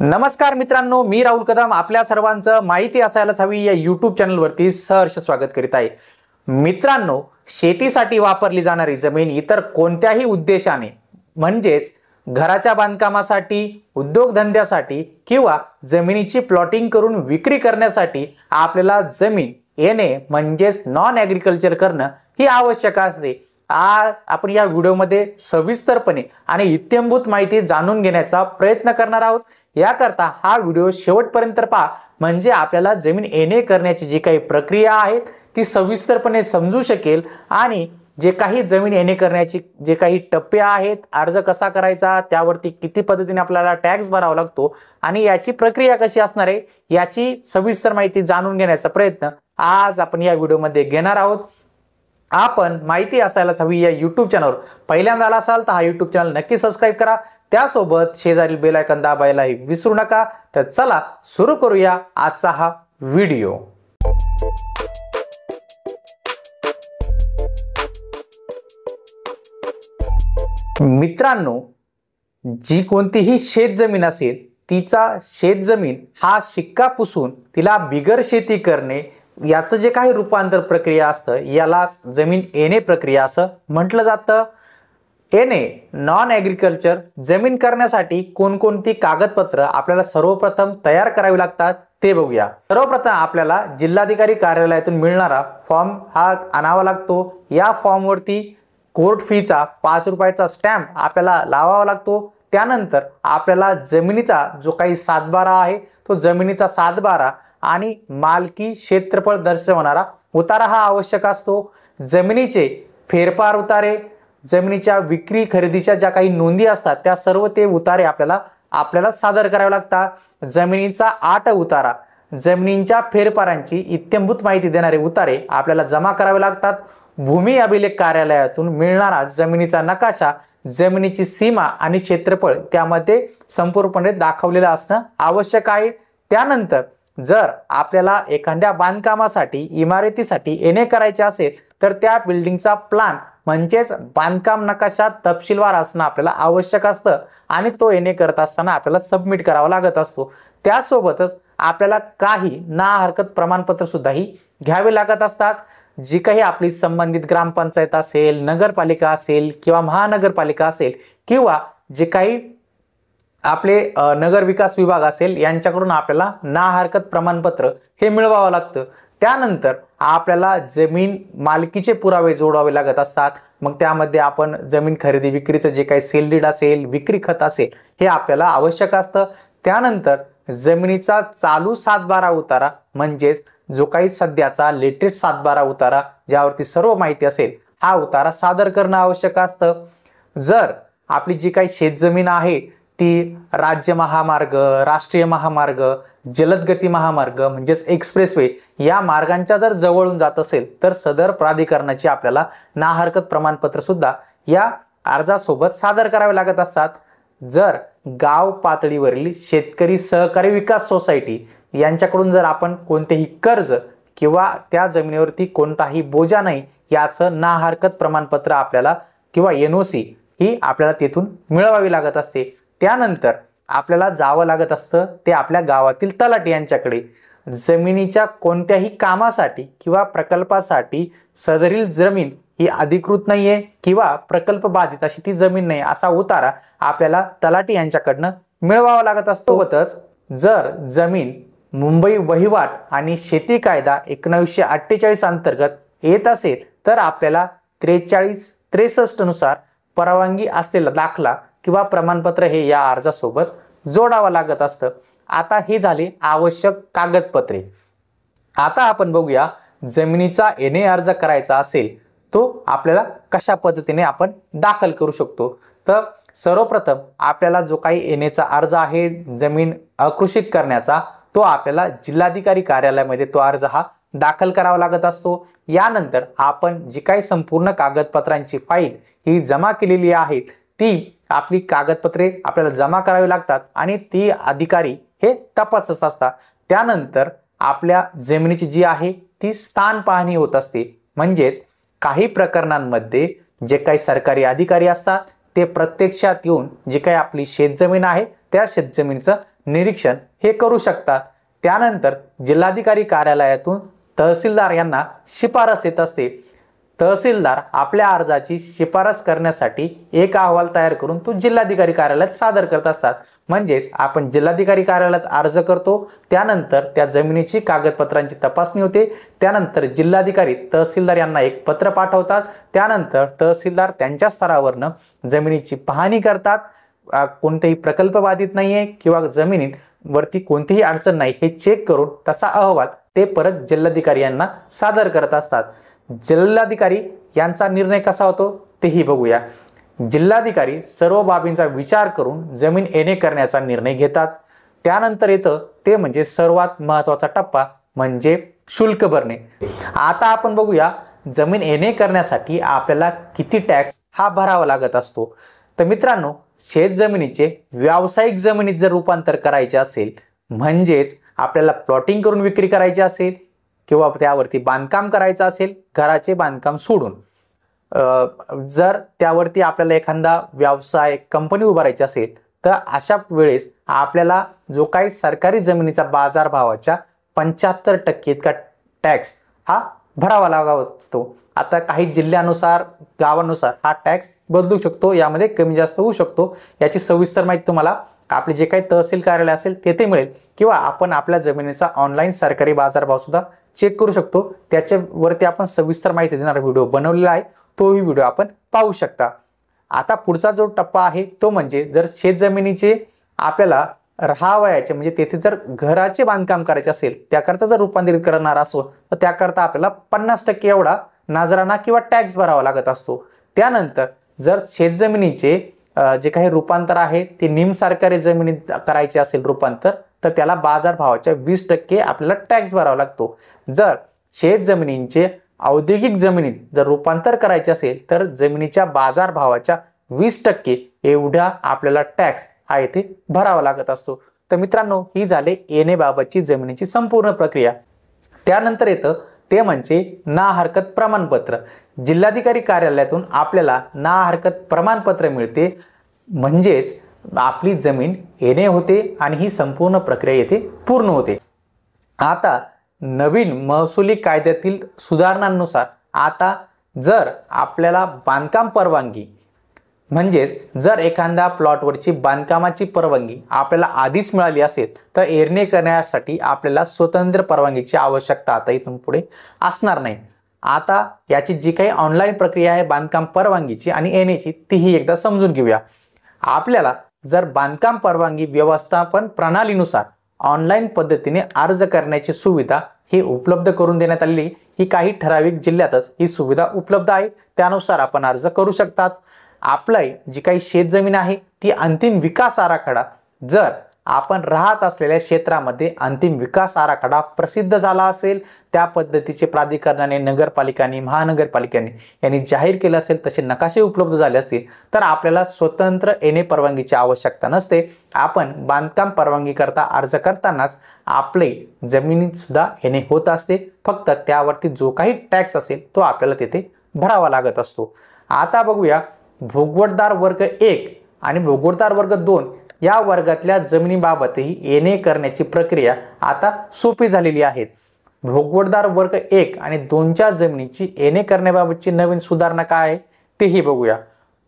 नमस्कार मित्रांनो मी राहुल कदम आपल्या सर्वांचं माहिती असायलाच हवी या युट्यूब चॅनलवरती सहर्ष स्वागत करीत आहे मित्रांनो शेतीसाठी वापरली जाणारी जमीन इतर कोणत्याही उद्देशाने म्हणजेच घराच्या बांधकामासाठी उद्योगधंद्यासाठी किंवा जमिनीची प्लॉटिंग करून विक्री करण्यासाठी आपल्याला जमीन येणे म्हणजेच नॉन ॲग्रिकल्चर करणं ही आवश्यक असते आज आपण या व्हिडिओमध्ये सविस्तरपणे आणि इत्यंभूत माहिती जाणून घेण्याचा प्रयत्न करणार आहोत याकरता हा व्हिडिओ शेवटपर्यंत पहा म्हणजे आपल्याला जमीन येणे करण्याची जी काही प्रक्रिया आहे ती सविस्तरपणे समजू शकेल आणि जे काही जमीन येणे करण्याची जे काही टप्पे आहेत अर्ज कसा करायचा त्यावरती किती पद्धतीने आपल्याला टॅक्स भरावा लागतो आणि याची प्रक्रिया कशी असणार आहे याची सविस्तर माहिती जाणून घेण्याचा प्रयत्न आज आपण या व्हिडिओमध्ये घेणार आहोत आपण माहिती असायलाच हवी या यूट्यूब चॅनलवर पहिल्यांदा आला असाल तर हा यूट्यूब चॅनल नक्की सबस्क्राईब करा त्यासोबत शेजारील बेलायकन दाबायलाही विसरू नका तर चला सुरू करूया आजचा हा व्हिडिओ मित्रांनो जी कोणतीही शेतजमीन असेल तिचा शेतजमीन हा शिक्का पुसून तिला बिगर शेती करणे याचं जे काही रूपांतर प्रक्रिया असतं यालाच जमीन येणे प्रक्रिया असं म्हटलं जातं एने नॉन ॲग्रिकल्चर जमीन करण्यासाठी कोणकोणती कागदपत्र आपल्याला सर्वप्रथम तयार करावी लागतात ते बघूया सर्वप्रथम आपल्याला जिल्हाधिकारी कार्यालयातून मिळणारा फॉर्म हा आणावा लागतो या फॉर्मवरती कोर्ट फीचा पाच रुपयाचा स्टॅम्प आपल्याला लावावा लागतो त्यानंतर आपल्याला जमिनीचा जो काही सातबारा आहे तो जमिनीचा सातबारा आणि मालकी क्षेत्रफळ दर्शवणारा उतारा हा आवश्यक असतो जमिनीचे फेरफार उतारे जमिनीच्या विक्री खरेदीच्या ज्या काही नोंदी असतात त्या सर्व ते उतारे आपल्याला आपल्याला सादर करावे लागतात जमिनीचा आठ उतारा जमिनींच्या फेरफारांची इत्यंभूत माहिती देणारे उतारे आपल्याला जमा करावे लागतात भूमी अभिलेख कार्यालयातून मिळणारा जमिनीचा नकाशा जमिनीची सीमा आणि क्षेत्रफळ त्यामध्ये संपूर्णपणे दाखवलेलं असणं आवश्यक आहे त्यानंतर जर आपल्याला एखाद्या बांधकामासाठी इमारतीसाठी एन करायचे असेल तर त्या बिल्डिंगचा प्लान म्हणजेच बांधकाम नकाशा तपशीलवार असणं आपल्याला आवश्यक असतं आणि तो येणे करत असताना आपल्याला सबमिट करावा लागत असतो त्यासोबतच आपल्याला काही ना हरकत प्रमाणपत्र सुद्धाही घ्यावे लागत असतात जी काही आपली संबंधित ग्रामपंचायत असेल नगरपालिका असेल किंवा महानगरपालिका असेल किंवा जे काही आपले नगर विकास विभाग असेल यांच्याकडून आपल्याला ना हरकत प्रमाणपत्र हे मिळवावं लागतं त्यानंतर आपल्याला जमीन मालकीचे पुरावे जोडावे लागत असतात मग त्यामध्ये आपण जमीन खरेदी विक्रीचं जे काही सेल डीड असेल विक्री खत असेल हे आपल्याला आवश्यक असतं त्यानंतर जमिनीचा चालू सातबारा उतारा म्हणजेच जो काही सध्याचा लेटेस्ट सातबारा उतारा ज्यावरती सर्व माहिती असेल हा उतारा सादर करणं आवश्यक असतं जर आपली जी काही शेतजमीन आहे ती राज्य महामार्ग राष्ट्रीय महामार्ग जलदगती महामार्ग म्हणजेच एक्सप्रेसवे या मार्गांच्या जर जवळून जात असेल तर सदर प्राधिकरणाची आपल्याला ना हरकत प्रमाणपत्र सुद्धा या अर्जासोबत सादर करावे लागत असतात जर गाव पातळीवरील शेतकरी सहकारी विकास सोसायटी यांच्याकडून जर आपण कोणतेही कर्ज किंवा त्या जमिनीवरती कोणताही बोजा नाही याचं ना हरकत प्रमाणपत्र आपल्याला किंवा एन ओ सी ही आपल्याला तेथून मिळवावी लागत असते त्यानंतर आपल्याला जावं लागत असतं ते आपल्या गावातील तलाठी यांच्याकडे जमिनीच्या कोणत्याही कामासाठी किंवा प्रकल्पासाठी सदरील जमीन ही अधिकृत नाही आहे किंवा प्रकल्प बाधित अशी ती जमीन नाही असा उतारा आपल्याला तलाटी यांच्याकडनं मिळवावा लागत असतोबतच जर जमीन मुंबई वहिवाट आणि शेती कायदा एकोणावीसशे अठ्ठेचाळीस अंतर्गत येत असेल तर आपल्याला त्रेचाळीस नुसार परवानगी असलेला दाखला किंवा प्रमाणपत्र हे या अर्जासोबत जोडावं लागत असतं आता ही झाली आवश्यक कागदपत्रे आता आपण बघूया जमिनीचा एन अर्ज करायचा असेल तो आपल्याला कशा पद्धतीने आपण दाखल करू शकतो तर सर्वप्रथम आपल्याला जो काही एन एचा अर्ज आहे जमीन अकृषित करण्याचा तो आपल्याला जिल्हाधिकारी कार्यालयामध्ये तो अर्ज हा दाखल करावा लागत असतो यानंतर आपण जी काही संपूर्ण कागदपत्रांची फाईल ही जमा केलेली आहे ती आपली कागदपत्रे आपल्याला जमा करावी लागतात आणि ती अधिकारी हे तपासत असतात त्यानंतर आपल्या जमिनीची जी आहे ती स्थान पाहणी होत असते म्हणजेच काही प्रकरणांमध्ये जे काही सरकारी अधिकारी असतात ते प्रत्यक्षात येऊन जी काही आपली शेतजमीन आहे त्या शेतजमिनीचं निरीक्षण हे करू शकतात त्यानंतर जिल्हाधिकारी कार्यालयातून तहसीलदार यांना शिफारस येत असते तहसीलदार आपल्या अर्जाची शिफारस करण्यासाठी एक अहवाल तयार करून तो जिल्हाधिकारी कार्यालयात सादर करत असतात म्हणजेच आपण जिल्हाधिकारी कार्यालयात अर्ज करतो त्यानंतर त्या जमिनीची कागदपत्रांची तपासणी होते त्यानंतर जिल्हाधिकारी तहसीलदार यांना एक पत्र पाठवतात त्यानंतर तहसीलदार त्यांच्या स्तरावरनं जमिनीची पाहणी करतात कोणतेही प्रकल्प बाधित नाही किंवा जमिनीत वरती कोणतीही अडचण नाही हे चेक करून तसा अहवाल ते परत जिल्हाधिकारी यांना सादर करत असतात जिल्हाधिकारी यांचा निर्णय कसा होतो तेही बघूया जिल्हाधिकारी सर्व बाबींचा विचार करून जमीन येणे करण्याचा निर्णय घेतात त्यानंतर येतं ते म्हणजे सर्वात महत्त्वाचा टप्पा म्हणजे शुल्क भरणे आता आपण बघूया जमीन येणे करण्यासाठी आपल्याला किती टॅक्स हा भरावा लागत असतो तर मित्रांनो शेत जमिनीचे व्यावसायिक जमिनीत जर रूपांतर करायचे असेल म्हणजेच आपल्याला प्लॉटिंग करून विक्री करायची असेल किंवा त्यावरती बांधकाम करायचं असेल घराचे बांधकाम सोडून जर त्यावरती आपल्याला एखादा व्यवसाय कंपनी उभारायची असेल तर अशा वेळेस आपल्याला जो काही सरकारी जमिनीचा बाजारभावाच्या पंच्याहत्तर टक्के इतका टॅक्स हा भरावा लागा असतो आता काही जिल्ह्यानुसार गावानुसार हा टॅक्स बदलू शकतो यामध्ये कमी जास्त होऊ शकतो याची सविस्तर माहिती तुम्हाला आपले जे काही तहसील कार्यालय असेल तेथे मिळेल किंवा आपण आपल्या जमिनीचा ऑनलाईन सरकारी बाजारभावसुद्धा चेक करू शकतो त्याच्यावरती आपण सविस्तर माहिती देणारा व्हिडिओ बनवलेला आहे तोही व्हिडिओ आपण पाहू शकता आता पुढचा जो टप्पा आहे तो म्हणजे जर शेतजमिनीचे आपल्याला राहावयाचे म्हणजे तेथे जर घराचे बांधकाम करायचे असेल त्याकरता जर रूपांतरित करणार असो तर त्याकरता आपल्याला पन्नास टक्के एवढा नाजराना किंवा टॅक्स भरावा लागत असतो त्यानंतर जर शेतजमिनीचे जे काही रूपांतर आहे ते सरकारी जमिनीत करायचे असेल रूपांतर तर त्याला बाजारभावाच्या वीस टक्के आपल्याला टॅक्स भरावा लागतो जर शेत जमिनींचे औद्योगिक जमिनीत जर रूपांतर करायचे असेल तर जमिनीच्या बाजारभावाच्या वीस टक्के एवढा आपल्याला टॅक्स हा येथे भरावा लागत असतो तर मित्रांनो ही झाले येणेबाबतची जमिनीची संपूर्ण प्रक्रिया त्यानंतर येतं ते म्हणजे ना हरकत प्रमाणपत्र जिल्हाधिकारी कार्यालयातून आपल्याला ना हरकत प्रमाणपत्र मिळते म्हणजेच आपली जमीन येणे होते आणि ही संपूर्ण प्रक्रिया येथे पूर्ण होते आता नवीन महसुली कायद्यातील सुधारणांनुसार आता जर आपल्याला बांधकाम परवानगी म्हणजेच जर एखाद्या प्लॉटवरची बांधकामाची परवानगी आपल्याला आधीच मिळाली असेल तर एरणे करण्यासाठी आपल्याला स्वतंत्र परवानगीची आवश्यकता आता इथून पुढे असणार नाही आता याची जी काही ऑनलाईन प्रक्रिया आहे बांधकाम परवानगीची आणि येण्याची तीही एकदा समजून घेऊया आपल्याला जर बांधकाम परवानगी व्यवस्थापन प्रणालीनुसार ऑनलाईन पद्धतीने अर्ज करण्याची सुविधा ही उपलब्ध करून देण्यात आलेली ही काही ठराविक जिल्ह्यातच ही सुविधा उपलब्ध आहे त्यानुसार आपण अर्ज करू शकतात आपलाही जी काही शेतजमीन आहे ती अंतिम विकास आराखडा जर आपण राहत असलेल्या क्षेत्रामध्ये अंतिम विकास आराखडा प्रसिद्ध झाला असेल त्या पद्धतीचे प्राधिकरणाने नगरपालिकांनी महानगरपालिकांनी यांनी जाहीर केलं असेल तसे नकाशे उपलब्ध झाले असतील तर आपल्याला स्वतंत्र येणे परवानगीची आवश्यकता नसते आपण बांधकाम परवानगीकरता अर्ज करतानाच आपले जमिनीतसुद्धा येणे होत असते फक्त त्यावरती जो काही टॅक्स असेल तो आपल्याला तिथे भरावा लागत असतो आता बघूया भोगवटदार वर्ग एक आणि भूगोरदार वर्ग दोन या वर्गातल्या जमिनीबाबतही येणे करण्याची प्रक्रिया आता सोपी झालेली आहे भोगवडदार वर्ग एक आणि दोनच्या जमिनीची येणे करण्याबाबतची नवीन सुधारणा काय आहे तेही बघूया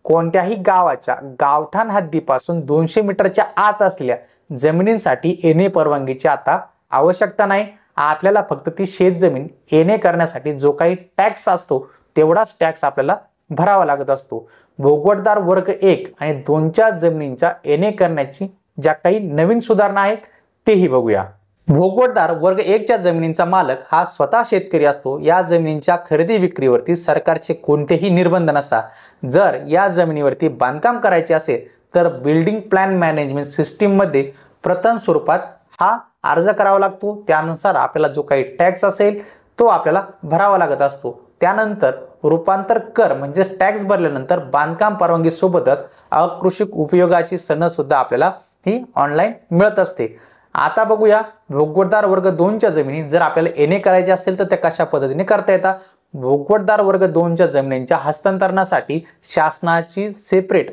कोणत्याही गावाच्या गावठाण हद्दीपासून दोनशे मीटरच्या आत असल्या जमिनींसाठी येणे परवानगीची आता आवश्यकता नाही आपल्याला फक्त ती शेतजमीन येणे करण्यासाठी जो काही टॅक्स असतो तेवढाच टॅक्स आपल्याला भरावा लागत असतो भोगवटदार वर्ग एक आणि दोनच्या जमिनींचा एन करण्याची ज्या काही नवीन सुधारणा आहेत तेही बघूया भोगवटदार वर्ग एकच्या जमिनींचा मालक हा स्वतः शेतकरी असतो या जमिनींच्या खरेदी विक्रीवरती सरकारचे कोणतेही निर्बंध नसतात जर या जमिनीवरती बांधकाम करायचे असेल तर बिल्डिंग प्लॅन मॅनेजमेंट सिस्टीममध्ये प्रथम स्वरूपात हा अर्ज करावा लागतो त्यानुसार आपल्याला जो काही टॅक्स असेल तो आपल्याला भरावा लागत असतो त्यानंतर रूपांतर कर म्हणजे टॅक्स भरल्यानंतर बांधकाम परवानगीसोबतच अकृषिक उपयोगाची सणसुद्धा आपल्याला ही ऑनलाईन मिळत असते आता बघूया भोगवटदार वर्ग दोनच्या जमिनी जर आपल्याला एन ए करायचे असेल तर त्या कशा पद्धतीने करता येतात भोगवटदार वर्ग दोनच्या जमिनींच्या हस्तांतरणासाठी शासनाची सेपरेट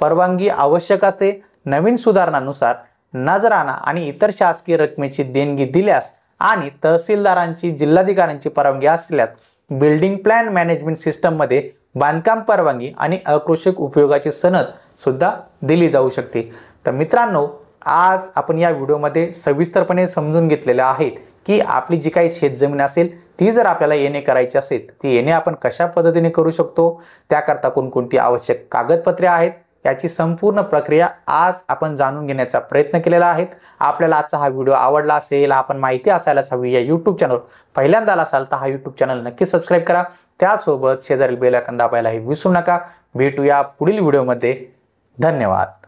परवानगी आवश्यक असते नवीन सुधारणानुसार नजराना आणि इतर शासकीय रकमेची देणगी दिल्यास आणि तहसीलदारांची जिल्हाधिकाऱ्यांची परवानगी असल्यास बिल्डिंग प्लॅन मॅनेजमेंट सिस्टममध्ये बांधकाम परवानगी आणि अकृषिक उपयोगाची सनद सुद्धा दिली जाऊ शकते तर मित्रांनो आज आपण या व्हिडिओमध्ये सविस्तरपणे समजून घेतलेल्या आहेत की आपली जी काही शेतजमीन असेल ती जर आपल्याला येणे करायची असेल ती येणे आपण कशा पद्धतीने करू शकतो त्याकरता कोणकोणती आवश्यक कागदपत्रे आहेत याची संपूर्ण प्रक्रिया आज आपण जाणून घेण्याचा प्रयत्न केलेला आहे आपल्याला आजचा हा व्हिडिओ आवडला असेल आपण माहिती असायलाच हवी या यूट्यूब चॅनल पहिल्यांदा असाल तर हा यूट्यूब चॅनल नक्की सबस्क्राईब करा त्यासोबत शेजारील बेल दाबायला हे विसरू नका भेटूया पुढील व्हिडिओमध्ये धन्यवाद